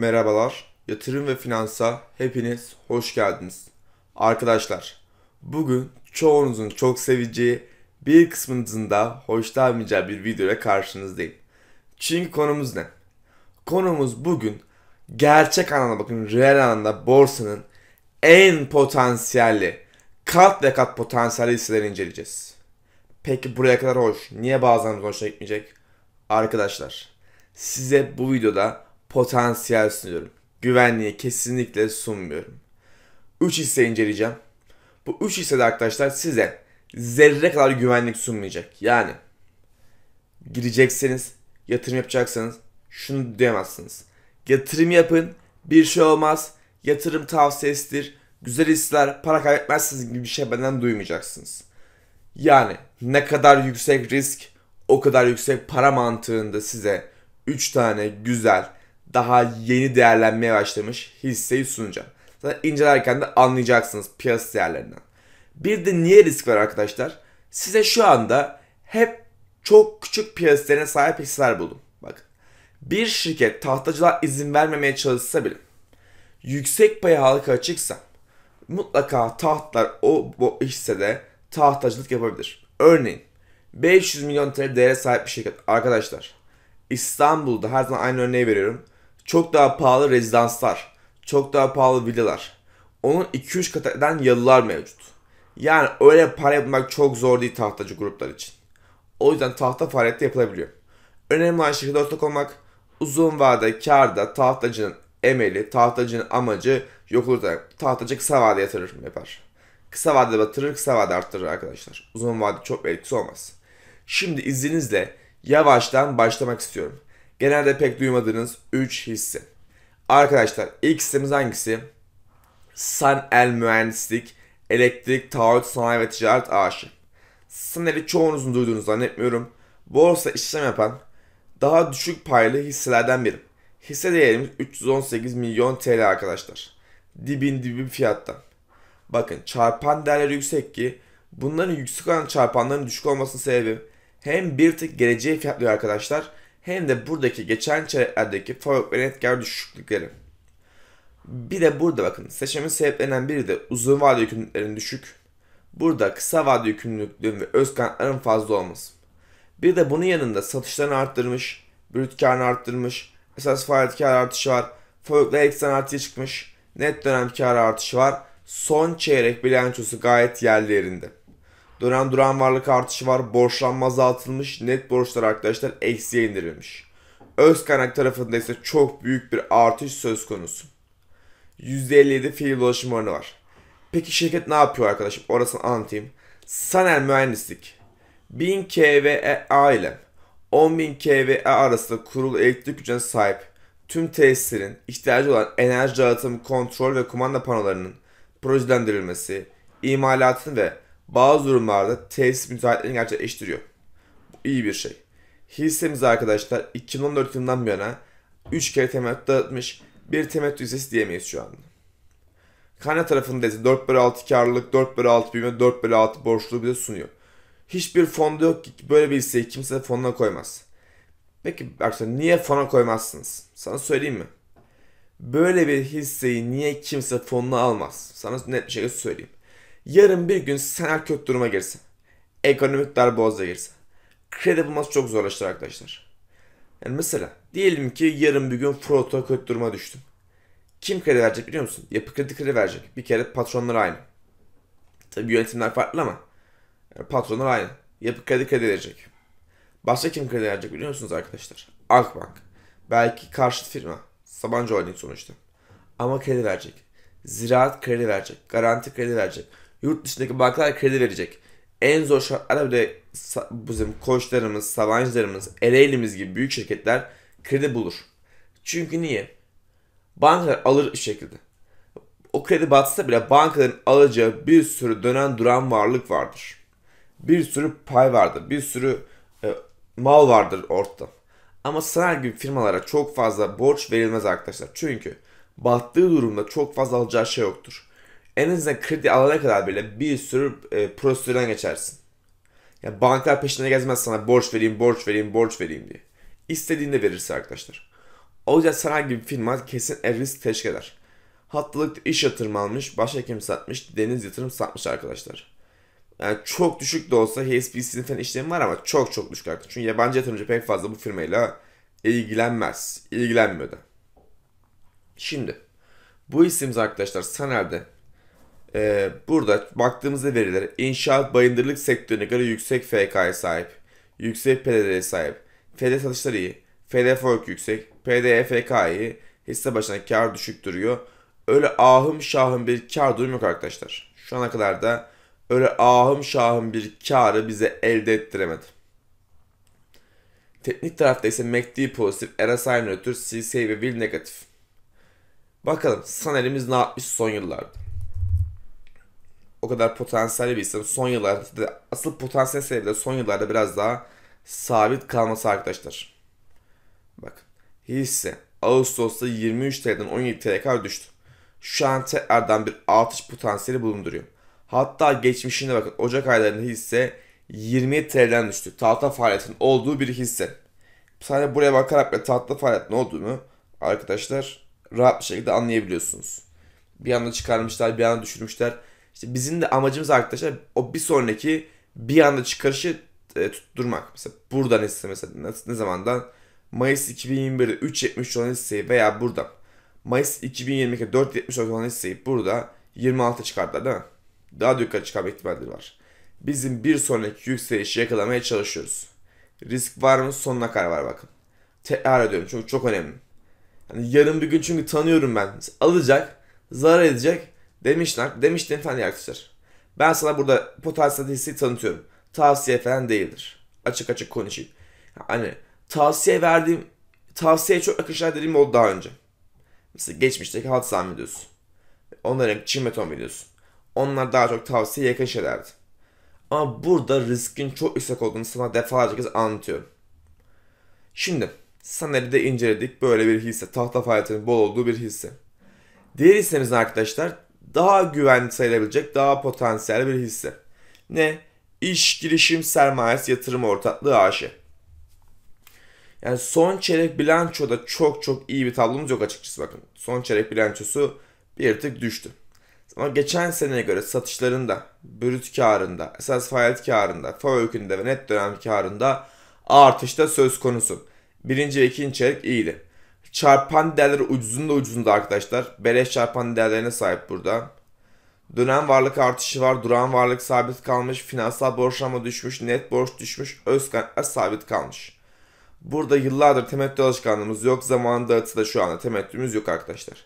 Merhabalar, yatırım ve finansa hepiniz hoş geldiniz. Arkadaşlar, bugün çoğunuzun çok seveceği, bir kısmınızın da hoşlanmayacağı bir videoya karşınızdayım. Çünkü konumuz ne? Konumuz bugün gerçek anlamda bakın reel anlamda borsanın en potansiyelli, kat ve kat potansiyelli hisseleri inceleyeceğiz. Peki buraya kadar hoş, niye bazılarımız hoşuna gitmeyecek? Arkadaşlar, size bu videoda potansiyel sunuyorum. Güvenliği kesinlikle sunmuyorum. 3 hisse inceleyeceğim. Bu 3 hisse de arkadaşlar size zerre kadar güvenlik sunmayacak. Yani girecekseniz, yatırım yapacaksanız şunu diyemezsiniz. Yatırım yapın, bir şey olmaz, yatırım tavsiyesidir, güzel hisseler, para kaybetmezsiniz gibi bir şey benden duymayacaksınız. Yani ne kadar yüksek risk, o kadar yüksek para mantığında size 3 tane güzel, daha yeni değerlenmeye başlamış hisseyi sunacağım. Zaten incelerken de anlayacaksınız piyasa değerlerinden. Bir de niye risk var arkadaşlar? Size şu anda hep çok küçük piyasalarına sahip hisseler buldum. Bakın. Bir şirket tahtacılar izin vermemeye çalışsa bile yüksek payı halka açıksa mutlaka tahtlar o, bu hissede tahtacılık yapabilir. Örneğin 500 milyon TL değere sahip bir şirket. Arkadaşlar İstanbul'da her zaman aynı örneği veriyorum çok daha pahalı rezidanslar, çok daha pahalı villalar. Onun 2-3 kat eden yalılar mevcut. Yani öyle para yapmak çok zor değil tahtacı gruplar için. O yüzden tahta faaliyette yapılabiliyor. Önemli olan şekilde ortak olmak, uzun vade karda tahtacının emeli, tahtacının amacı yok olacak. Tahtacı kısa vade yatırır yapar. Kısa vadede batırır, kısa vadede arttırır arkadaşlar. Uzun vade çok bir etkisi olmaz. Şimdi izninizle yavaştan başlamak istiyorum genelde pek duymadığınız 3 hisse. Arkadaşlar ilk hissemiz hangisi? El Mühendislik, Elektrik, Taahhüt, Sanayi ve Ticaret AŞ. Sanel'i çoğunuzun duyduğunu zannetmiyorum. Borsa işlem yapan daha düşük paylı hisselerden biri. Hisse değerimiz 318 milyon TL arkadaşlar. Dibin dibi fiyattan. Bakın çarpan değerleri yüksek ki bunların yüksek olan çarpanların düşük olmasının sebebi hem bir tık geleceği fiyatlıyor arkadaşlar hem de buradaki geçen çeyreklerdeki forvet ve netgar düşüklükleri. Bir de burada bakın seçimin sebeplerinden biri de uzun vade yükümlülüklerin düşük. Burada kısa vade yükümlülüklerin ve öz kanatların fazla olması. Bir de bunun yanında satışlarını arttırmış, brüt karını arttırmış, esas faaliyet kar artışı var, forvetler eksen artıya çıkmış, net dönem kar artışı var, son çeyrek bilançosu gayet yerli yerinde. Dönen duran varlık artışı var. Borçlanma azaltılmış. Net borçlar arkadaşlar eksiye indirilmiş. Öz kaynak tarafında ise çok büyük bir artış söz konusu. %57 fiil dolaşım oranı var. Peki şirket ne yapıyor arkadaşım? Orasını anlatayım. Sanel Mühendislik 1000 kVA ile 10.000 kVA arasında kurulu elektrik gücüne sahip tüm tesislerin ihtiyacı olan enerji dağıtım kontrol ve kumanda panolarının projelendirilmesi, imalatın ve bazı durumlarda tesis müsaitlerini gerçekleştiriyor. Bu iyi bir şey. Hissemiz arkadaşlar 2014 yılından bu yana 3 kere temettü dağıtmış. Bir temettü hissesi diyemeyiz şu anda. Kaynak tarafında ise 4 bölü 6 karlılık, 4 bölü 6 büyüme, 4 bölü 6 borçluluğu bize sunuyor. Hiçbir fonda yok ki böyle bir hisseyi kimse de fonuna koymaz. Peki arkadaşlar niye fona koymazsınız? Sana söyleyeyim mi? Böyle bir hisseyi niye kimse fonuna almaz? Sana net bir şekilde söyleyeyim. Yarın bir gün senel kötü duruma girse, ekonomik darboğaza girse, kredi bulması çok zorlaşır arkadaşlar. Yani mesela diyelim ki yarın bir gün Froto kötü duruma düştüm. Kim kredi verecek biliyor musun? Yapı kredi kredi verecek. Bir kere patronlar aynı. Tabi yönetimler farklı ama patronlar aynı. Yapı kredi kredi verecek. Başka kim kredi verecek biliyor musunuz arkadaşlar? Akbank. Belki karşıt firma. Sabancı Holding sonuçta. Ama kredi verecek. Ziraat kredi verecek. Garanti kredi verecek yurt dışındaki bankalar kredi verecek. En zor şartlarda bile bizim koçlarımız, savancılarımız, Ereğli'miz gibi büyük şirketler kredi bulur. Çünkü niye? Bankalar alır bir şekilde. O kredi batsa bile bankaların alacağı bir sürü dönen duran varlık vardır. Bir sürü pay vardır. Bir sürü e, mal vardır ortada. Ama sanal gibi firmalara çok fazla borç verilmez arkadaşlar. Çünkü battığı durumda çok fazla alacağı şey yoktur en azından kredi alana kadar bile bir sürü e, prosedürden geçersin. Ya yani bankalar peşinde gezmez sana borç vereyim, borç vereyim, borç vereyim diye. İstediğinde verirse arkadaşlar. O yüzden sen herhangi bir firma kesin el risk teşkil eder. Hattalık iş yatırım almış, başka kim satmış, deniz yatırım satmış arkadaşlar. Yani çok düşük de olsa HSBC'nin falan işlemi var ama çok çok düşük artık. Çünkü yabancı yatırımcı pek fazla bu firmayla ilgilenmez. İlgilenmiyor da. Şimdi bu isimimiz arkadaşlar Saner'de ee, burada baktığımızda veriler inşaat bayındırlık sektörüne göre yüksek FK'ya sahip. Yüksek PDD'ye sahip. FD satışları iyi. FD fork yüksek. PD FK iyi. Hisse başına kar düşük duruyor. Öyle ahım şahım bir kar durum yok arkadaşlar. Şu ana kadar da öyle ahım şahım bir karı bize elde ettiremedi. Teknik tarafta ise MACD pozitif, RSI nötr, CCA ve Will negatif. Bakalım sanelimiz ne yapmış son yıllarda o kadar potansiyelli bir isim. Son yıllarda asıl potansiyel sebebi son yıllarda biraz daha sabit kalması arkadaşlar. Bak hisse Ağustos'ta 23 TL'den 17 TL'ye kadar düştü. Şu an tekrardan bir artış potansiyeli bulunduruyor. Hatta geçmişinde bakın Ocak aylarında hisse 20 TL'den düştü. Tahta faaliyetin olduğu bir hisse. Sadece buraya bakarak ve tahta faaliyetin olduğunu arkadaşlar rahat bir şekilde anlayabiliyorsunuz. Bir anda çıkarmışlar, bir anda düşürmüşler işte bizim de amacımız arkadaşlar o bir sonraki bir anda çıkarışı e, tutturmak. Mesela buradan hisse mesela ne, zamandan Mayıs 2021'de 370 olan hisseyi veya burada Mayıs 2022'de 4.70 olan hisseyi burada 26 çıkardılar değil mi? Daha da yukarı çıkarma ihtimalleri var. Bizim bir sonraki yükselişi yakalamaya çalışıyoruz. Risk var mı? Sonuna kadar var bakın. Tekrar ediyorum çünkü çok önemli. Yani yarın bir gün çünkü tanıyorum ben. alacak, zarar edecek Demişler, demiştim efendim arkadaşlar. Ben sana burada potansiyel hissi tanıtıyorum. Tavsiye falan değildir. Açık açık konuşayım. Hani tavsiye verdiğim, tavsiye çok akışlar dediğim oldu daha önce. Mesela geçmişteki halk sahne diyorsun. Onların çimeton biliyorsun. Onlar daha çok tavsiye yakın şeylerdi. Ama burada riskin çok yüksek olduğunu sana defalarca kez anlatıyorum. Şimdi Saner'i de inceledik. Böyle bir hisse. Tahta faaliyetinin bol olduğu bir hisse. Diğer hissemiz arkadaşlar daha güvenli sayılabilecek daha potansiyel bir hisse. Ne? İş girişim sermayesi yatırım ortaklığı AŞ. Yani son çeyrek bilançoda çok çok iyi bir tablomuz yok açıkçası bakın. Son çeyrek bilançosu bir tık düştü. Ama geçen seneye göre satışlarında, brüt karında, esas faaliyet karında, FOVÖK'ünde ve net dönem karında artışta söz konusu. Birinci ve ikinci çeyrek iyiydi. Çarpan değerleri ucuzunda ucuzunda arkadaşlar. Beleş çarpan değerlerine sahip burada. Dönen varlık artışı var. Duran varlık sabit kalmış. Finansal borçlama düşmüş. Net borç düşmüş. Öz kaynaklar sabit kalmış. Burada yıllardır temettü alışkanlığımız yok. Zamanında da şu anda temettümüz yok arkadaşlar.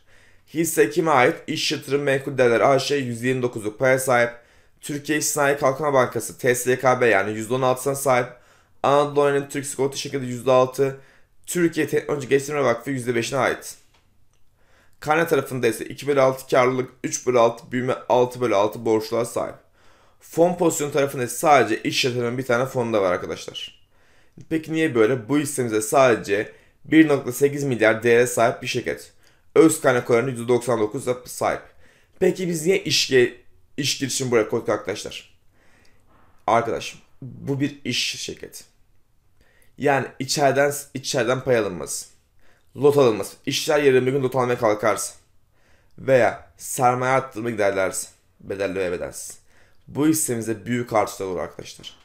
Hisse kime ait? İş yatırım menkul değerler AŞ %29'luk paya sahip. Türkiye İstinai Kalkınma Bankası TSKB yani %16'sına sahip. Anadolu Oynanı Türk Sigorta Şirketi %6. Türkiye Teknoloji Geliştirme Vakfı %5'ine ait. Kayna tarafında ise 2 bölü 6 karlılık, 3 bölü 6 büyüme, 6 bölü 6 borçluğa sahip. Fon pozisyonu tarafında ise sadece iş yatırımı bir tane fonda var arkadaşlar. Peki niye böyle? Bu hissemize sadece 1.8 milyar değere sahip bir şirket. Öz kaynak oranı %99'a sahip. Peki biz niye iş, iş girişimi buraya koyduk arkadaşlar? Arkadaşım bu bir iş şirketi. Yani içeriden içeriden pay alınması. Lot alınması. İşler yarın bir gün lot almaya kalkarsa. Veya sermaye arttırma giderlerse. Bedelli ve bedelsiz. Bu hissemize büyük artışlar olur arkadaşlar.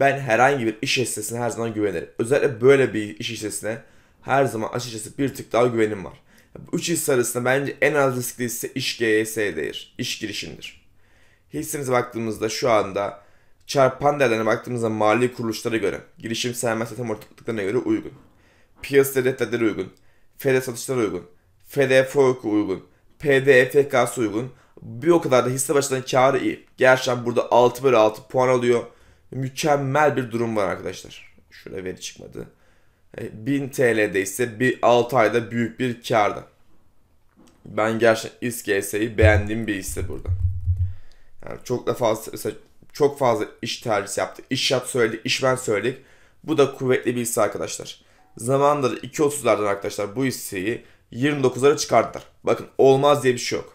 Ben herhangi bir iş hissesine her zaman güvenirim. Özellikle böyle bir iş hissesine her zaman açıkçası bir tık daha güvenim var. Bu üç hisse arasında bence en az riskli hisse iş GYS'dir. İş girişindir. Hissemize baktığımızda şu anda Çarpan değerlerine baktığımızda mali kuruluşlara göre, girişim sermaye satım ortaklıklarına göre uygun. Piyasa devletleri uygun. FD satışları uygun. FD FOK'u uygun. PDFK'sı uygun. Bir o kadar da hisse başlarının karı iyi. Gerçekten burada 6 bölü 6 puan alıyor. Mükemmel bir durum var arkadaşlar. Şöyle veri çıkmadı. 1000 e, TL'de ise bir 6 ayda büyük bir karda. Ben gerçekten İSKS'yi beğendiğim bir hisse burada. Yani çok da fazla çok fazla iş tercihsi yaptı. İş yat söyledik, iş ben söyledik. Bu da kuvvetli bir hisse arkadaşlar. Zamandır 2.30'lardan arkadaşlar bu hisseyi 29'lara çıkardılar. Bakın olmaz diye bir şey yok.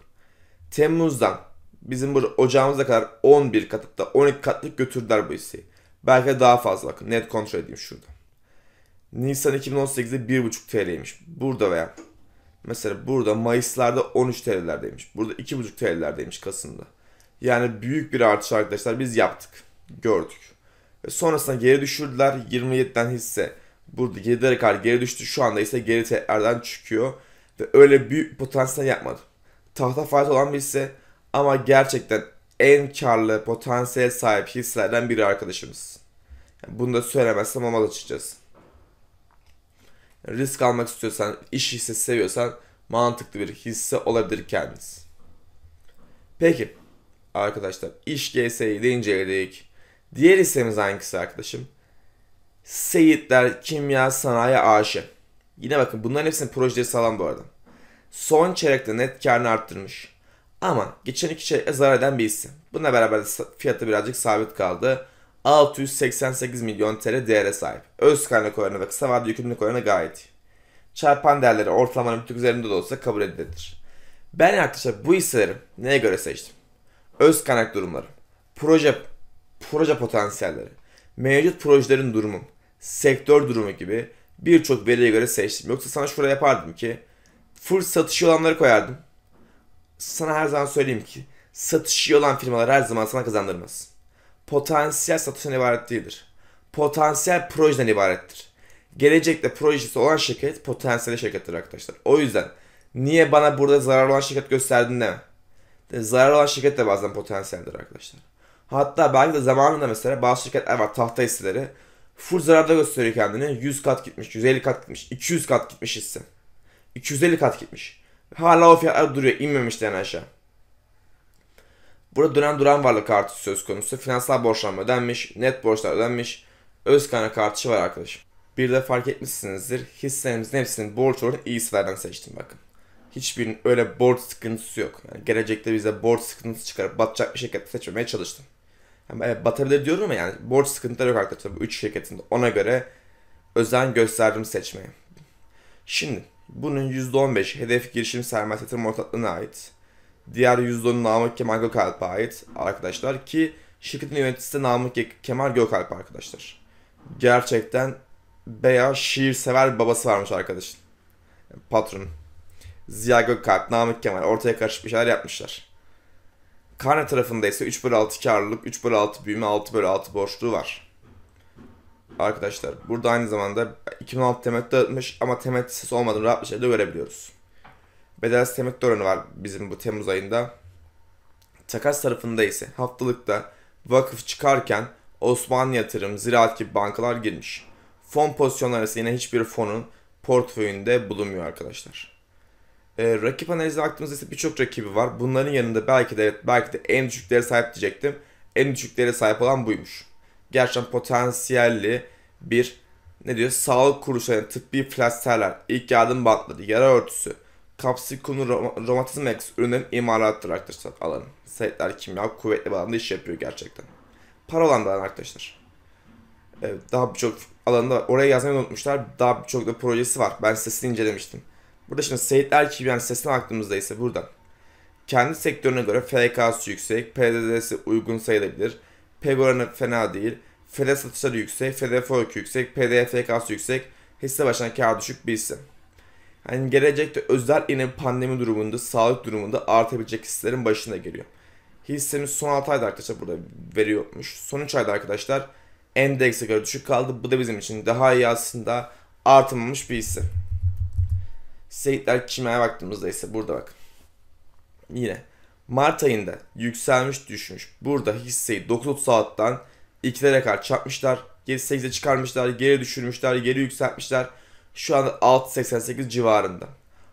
Temmuz'dan bizim burada ocağımıza kadar 11 katlıkta 12 katlık götürdüler bu hisseyi. Belki de daha fazla bakın net kontrol edeyim şurada. Nisan 2018'de 1.5 TL'ymiş. Burada veya mesela burada Mayıs'larda 13 TL'lerdeymiş. Burada 2.5 TL'lerdeymiş Kasım'da. Yani büyük bir artış arkadaşlar biz yaptık. Gördük. Ve sonrasında geri düşürdüler. 27'den hisse burada 7'lere kadar geri düştü. Şu anda ise geri tekrardan çıkıyor. Ve öyle büyük potansiyel yapmadı. Tahta faiz olan bir hisse ama gerçekten en karlı potansiyel sahip hisselerden biri arkadaşımız. Yani bunu da söylemezsem olmaz açıkçası. Risk almak istiyorsan, iş hissesi seviyorsan mantıklı bir hisse olabilir kendisi. Peki arkadaşlar iş GS'yi de inceledik. Diğer hissemiz hangisi arkadaşım? Seyitler Kimya Sanayi AŞ. E. Yine bakın bunların hepsinin projeleri sağlam bu arada. Son çeyrekte net karını arttırmış. Ama geçen iki çeyrekte zarar eden bir hisse. Bununla beraber fiyatı birazcık sabit kaldı. 688 milyon TL değere sahip. Öz kaynak oranı ve kısa vadeli yükümlülük oranı gayet iyi. Çarpan değerleri ortalamanın bir üzerinde de olsa kabul edilir. Ben arkadaşlar bu hisseleri neye göre seçtim? öz kaynak durumları, proje proje potansiyelleri, mevcut projelerin durumu, sektör durumu gibi birçok veriye göre seçtim. Yoksa sana şuraya yapardım ki full satışı olanları koyardım. Sana her zaman söyleyeyim ki satışı olan firmalar her zaman sana kazandırmaz. Potansiyel satıştan ibaret değildir. Potansiyel projeden ibarettir. Gelecekte projesi olan şirket potansiyel şirkettir arkadaşlar. O yüzden niye bana burada zarar olan şirket gösterdin deme. E, zarar olan şirket de bazen potansiyeldir arkadaşlar. Hatta belki de zamanında mesela bazı şirketler var tahta hisseleri full zararda gösteriyor kendini. 100 kat gitmiş, 150 kat gitmiş, 200 kat gitmiş hisse. 250 kat gitmiş. Hala o fiyatlar duruyor, inmemiş en aşağı. Burada dönen duran varlık artışı söz konusu. Finansal borçlanma ödenmiş, net borçlar ödenmiş. Öz kaynak artışı var arkadaşım. Bir de fark etmişsinizdir. Hislerimizin hepsini borç oranı iyi hisselerden seçtim bakın hiçbirinin öyle borç sıkıntısı yok. Yani gelecekte bize borç sıkıntısı çıkarıp batacak bir şirket seçmemeye çalıştım. Yani evet, batabilir diyorum ama yani borç sıkıntıları yok arkadaşlar bu 3 şirketinde. Ona göre özen gösterdim seçmeye. Şimdi bunun %15 hedef girişim sermaye yatırım ortaklığına ait. Diğer %10'u Namık Kemal Gökalp'a ait arkadaşlar ki şirketin yöneticisi de Namık Kemal Gökalp arkadaşlar. Gerçekten beyaz şiir sever babası varmış arkadaşın. Patron. Ziya Gökalp, Namık Kemal ortaya karışık bir şeyler yapmışlar. Karne tarafında ise 3 bölü 6 karlılık, 3 bölü 6 büyüme, 6 bölü 6 borçluğu var. Arkadaşlar burada aynı zamanda 2006 temet dağıtmış ama temet listesi olmadığını rahat bir şekilde görebiliyoruz. Bedelsiz temet oranı var bizim bu Temmuz ayında. Takas tarafında ise haftalıkta vakıf çıkarken Osmanlı Yatırım, Ziraat gibi bankalar girmiş. Fon pozisyonları ise yine hiçbir fonun portföyünde bulunmuyor arkadaşlar. E, rakip analizine baktığımızda ise birçok rakibi var. Bunların yanında belki de belki de en düşüklere sahip diyecektim. En düşüklere sahip olan buymuş. Gerçekten potansiyelli bir ne diyor? Sağlık kuruluşları, yani tıbbi plasterler, ilk yardım bantları, yara örtüsü, kapsikonu romatizm eks ürünlerin imalatıdır arkadaşlar alanı. Sayıtlar kimya kuvvetli bir iş yapıyor gerçekten. Para olan da arkadaşlar. Evet, daha birçok alanda oraya yazmayı unutmuşlar. Daha birçok da projesi var. Ben sesini incelemiştim. Burada şimdi Seyit Erkibiyen seslen aklımızda ise buradan. Kendi sektörüne göre frekansı yüksek, PDD'si uygun sayılabilir. PEG oranı fena değil. FED satışları yüksek, FED fork yüksek, PD frekansı yüksek, hisse başına kar düşük bir isim. Yani gelecekte özel yine pandemi durumunda, sağlık durumunda artabilecek hisselerin başına geliyor. Hissemiz son 6 ayda arkadaşlar burada veriyormuş, Son 3 ayda arkadaşlar endekse göre düşük kaldı. Bu da bizim için daha iyi aslında artmamış bir hisse. Seyitler kimeye baktığımızda ise burada bak. Yine Mart ayında yükselmiş düşmüş. Burada hisseyi 9.36'dan 2'lere kadar çarpmışlar. Geri 8'e çıkarmışlar, geri düşürmüşler, geri yükseltmişler. Şu anda 6.88 civarında.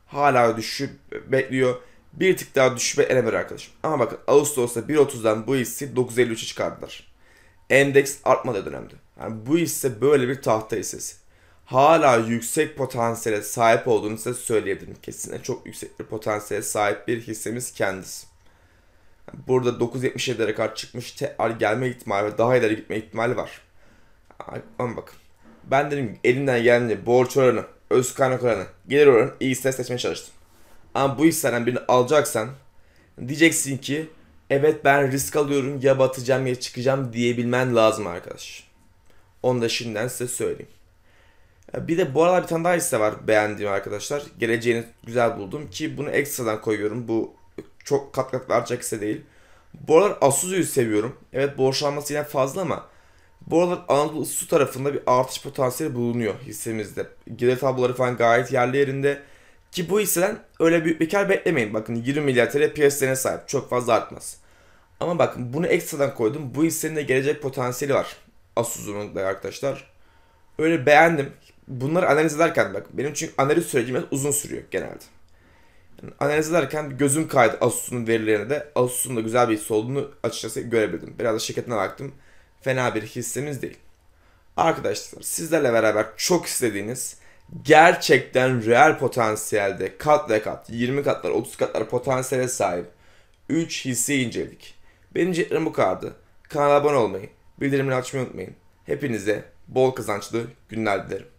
Hala düşüş bekliyor. Bir tık daha düşüş beklenebilir arkadaşım. Ama bakın Ağustos'ta 1.30'dan bu hissi 9.53'e çıkardılar. Endeks artmadığı dönemde. Yani bu hisse böyle bir tahta hissesi hala yüksek potansiyele sahip olduğunu size söyleyebilirim. Kesinlikle çok yüksek bir potansiyele sahip bir hissemiz kendisi. Burada 9.77'lere kadar çıkmış tekrar gelme ihtimali ve daha ileri gitme ihtimali var. Ama bakın. Ben dedim elinden elimden borç oranı, öz kaynak oranı, gelir oranı iyi hisseler seçmeye çalıştım. Ama bu hisselerden birini alacaksan diyeceksin ki evet ben risk alıyorum ya batacağım ya çıkacağım diyebilmen lazım arkadaş. Onu da şimdiden size söyleyeyim. E, bir de bu aralar bir tane daha hisse var beğendiğim arkadaşlar. Geleceğini güzel buldum ki bunu ekstradan koyuyorum. Bu çok kat kat artacak hisse değil. Bu aralar Asuzu'yu seviyorum. Evet borçlanması yine fazla ama bu aralar Anadolu Su tarafında bir artış potansiyeli bulunuyor hissemizde. Gelir tabloları falan gayet yerli yerinde. Ki bu hisseden öyle büyük bir kar beklemeyin. Bakın 20 milyar TL piyasalarına sahip. Çok fazla artmaz. Ama bakın bunu ekstradan koydum. Bu hissenin de gelecek potansiyeli var. Asuzu'nun da arkadaşlar. Öyle beğendim bunları analiz ederken bak benim çünkü analiz sürecim uzun sürüyor genelde. Yani analiz ederken gözüm kaydı Asus'un verilerine de Asus'un da güzel bir hisse olduğunu açıkçası görebildim. Biraz da şirketine baktım. Fena bir hissemiz değil. Arkadaşlar sizlerle beraber çok istediğiniz gerçekten reel potansiyelde kat ve kat 20 katlar 30 katlar potansiyele sahip 3 hisseyi inceledik. Benim cetlerim bu kadardı. Kanala abone olmayı, bildirimleri açmayı unutmayın. Hepinize bol kazançlı günler dilerim.